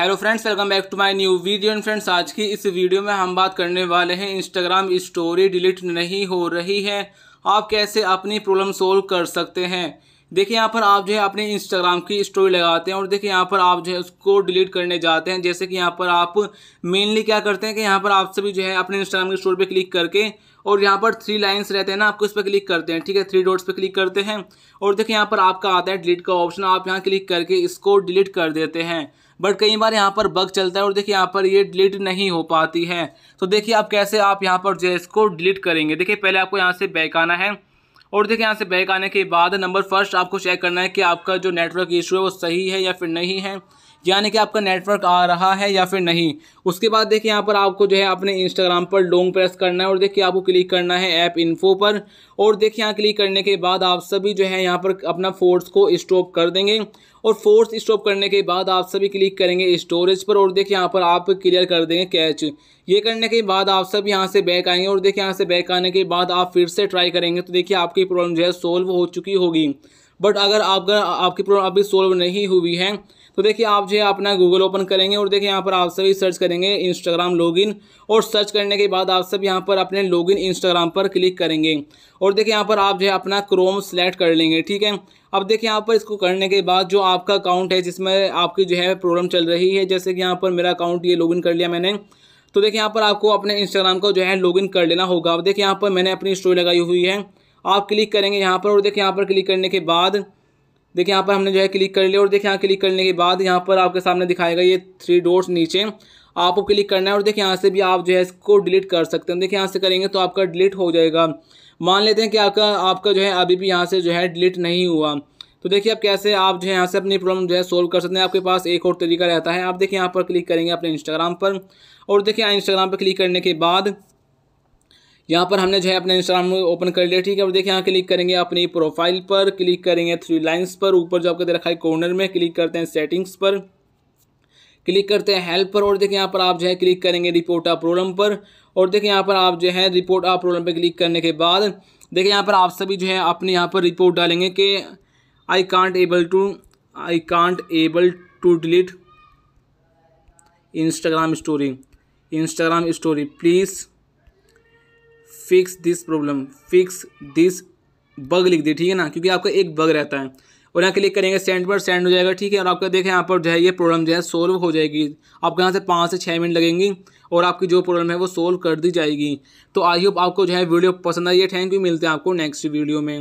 hello friends welcome back to my new video and friends आज की इस video में हम बात करने वाले हैं इंस्टाग्राम स्टोरी डिलीट नहीं हो रही है आप कैसे अपनी प्रॉब्लम सोल्व कर सकते हैं देखिए यहाँ पर आप जो है अपने इंस्टाग्राम की स्टोरी लगाते हैं और देखिए यहाँ पर आप जो है उसको डिलीट करने जाते हैं जैसे कि यहाँ पर आप मेनली क्या करते हैं कि यहाँ पर आप सभी जो है अपने इंस्टाग्राम की स्टोरी पे क्लिक करके और यहाँ पर थ्री लाइन्स रहते हैं ना आपको इस पर क्लिक करते हैं ठीक है थ्री डॉट्स पर क्लिक करते हैं और देखिए यहाँ पर आपका आता है डिलीट का ऑप्शन आप यहाँ क्लिक करके इसको डिलीट कर देते हैं बट कई बार यहाँ पर बग चलता है और देखिए यहाँ पर ये डिलीट नहीं हो पाती है तो देखिए आप कैसे आप यहाँ पर जेस को डिलीट करेंगे देखिए पहले आपको यहाँ से बैक आना है और देखिए यहाँ से बैक आने के बाद नंबर फर्स्ट आपको चेक करना है कि आपका जो नेटवर्क इशू है वो सही है या फिर नहीं है यानी कि आपका नेटवर्क आ रहा है या फिर नहीं उसके बाद देखिए यहाँ पर आपको जो है अपने इंस्टाग्राम पर लॉन्ग प्रेस करना है और देखिए आपको क्लिक करना है ऐप इन्फो पर और देखिए यहाँ क्लिक करने के बाद आप सभी जो है यहाँ पर अपना फोर्स को स्टॉप कर देंगे और फोर्थ स्टॉप करने के बाद आप सभी क्लिक करेंगे स्टोरेज पर और देखिए यहाँ पर आप क्लियर कर देंगे कैच ये करने के बाद आप सब यहाँ से बैक आएंगे और देखिए यहाँ से बैक आने के बाद आप फिर से ट्राई करेंगे तो देखिए आपकी प्रॉब्लम जो है सोल्व हो चुकी होगी बट अगर आपका आपकी प्रॉब्लम अभी सोल्व नहीं हुई है तो देखिए आप जो है अपना गूगल ओपन करेंगे और देखिए यहाँ पर आप सभी सर्च करेंगे इंस्टाग्राम लॉगिन और सर्च करने के बाद आप सब यहाँ पर अपने लॉगिन इंस्टाग्राम पर क्लिक करेंगे और देखिए यहाँ पर आप जो है अपना क्रोम सेलेक्ट कर लेंगे ठीक है अब देखिए यहाँ पर इसको करने के बाद जो आपका अकाउंट है जिसमें आपकी जो है प्रॉब्लम चल रही है जैसे कि यहाँ पर मेरा अकाउंट ये लॉगिन कर लिया मैंने तो देखिए यहाँ पर आपको अपने इंस्टाग्राम को जो है लॉगिन कर लेना होगा अब देखिए यहाँ पर मैंने अपनी स्टोरी लगाई हुई है आप क्लिक करेंगे यहाँ पर और देखिए यहाँ पर क्लिक करने के बाद देखिए यहाँ पर हमने जो है क्लिक कर लिया और देखिए यहाँ क्लिक करने के बाद यहाँ पर आपके सामने दिखाएगा ये थ्री डोर्स नीचे आपको क्लिक करना है और देखिए यहाँ से भी आप जो है इसको डिलीट कर सकते हैं देखिए यहाँ से करेंगे तो आपका डिलीट हो जाएगा मान लेते हैं कि आपका आपका जो है अभी भी यहाँ से जो है डिलीट नहीं हुआ तो देखिए आप कैसे आप जो है यहाँ से अपनी प्रॉब्लम जो है सोल्व कर सकते हैं आपके पास एक और तरीका रहता है आप देखिए यहाँ पर क्लिक करेंगे अपने इंस्टाग्राम पर और देखिए इंस्टाग्राम पर क्लिक करने के बाद यहाँ पर हमने जो है अपना इंस्टाग्राम ओपन कर लिया ठीक है और देखिए यहाँ क्लिक करेंगे अपनी प्रोफाइल पर क्लिक करेंगे थ्री लाइन्स पर ऊपर जो आपको दे रखा है कॉर्नर में क्लिक करते हैं सेटिंग्स पर क्लिक करते हैं हेल्प पर और देखिए यहाँ पर आप जो है क्लिक करेंगे रिपोर्ट आ प्रॉब्लम पर और देखिए यहाँ पर आप जो है रिपोर्ट आ प्रॉब्लम पर क्लिक करने के बाद देखिए यहाँ पर आप सभी जो है अपने यहाँ पर रिपोर्ट डालेंगे कि I can't able to I can't able to delete Instagram story Instagram story please fix this problem fix this bug लिख दी ठीक है ना क्योंकि आपका एक बग रहता है और यहाँ क्लिक करेंगे सेंड पर सेंड हो जाएगा ठीक है और आपका देखें यहाँ पर जो है ये प्रॉब्लम जो है सोल्व हो जाएगी आपको यहाँ से पाँच से छः मिनट लगेंगी और आपकी जो प्रॉब्लम है वो सोल्व कर दी जाएगी तो आई होप आपको जो है वीडियो पसंद आई है थैंक यू मिलते हैं आपको नेक्स्ट वीडियो में